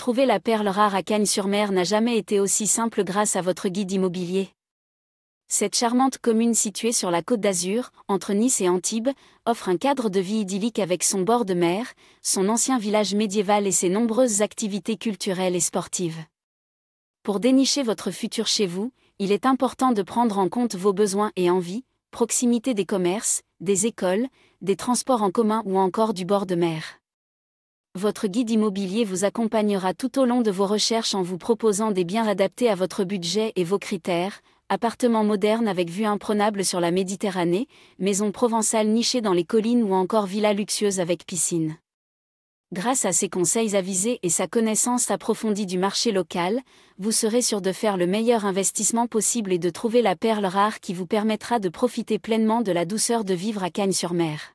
Trouver la perle rare à Cagnes-sur-Mer n'a jamais été aussi simple grâce à votre guide immobilier. Cette charmante commune située sur la côte d'Azur, entre Nice et Antibes, offre un cadre de vie idyllique avec son bord de mer, son ancien village médiéval et ses nombreuses activités culturelles et sportives. Pour dénicher votre futur chez vous, il est important de prendre en compte vos besoins et envies, proximité des commerces, des écoles, des transports en commun ou encore du bord de mer votre guide immobilier vous accompagnera tout au long de vos recherches en vous proposant des biens adaptés à votre budget et vos critères, appartements modernes avec vue imprenable sur la Méditerranée, maisons provençales nichées dans les collines ou encore villas luxueuses avec piscine. Grâce à ses conseils avisés et sa connaissance approfondie du marché local, vous serez sûr de faire le meilleur investissement possible et de trouver la perle rare qui vous permettra de profiter pleinement de la douceur de vivre à Cagnes-sur-Mer.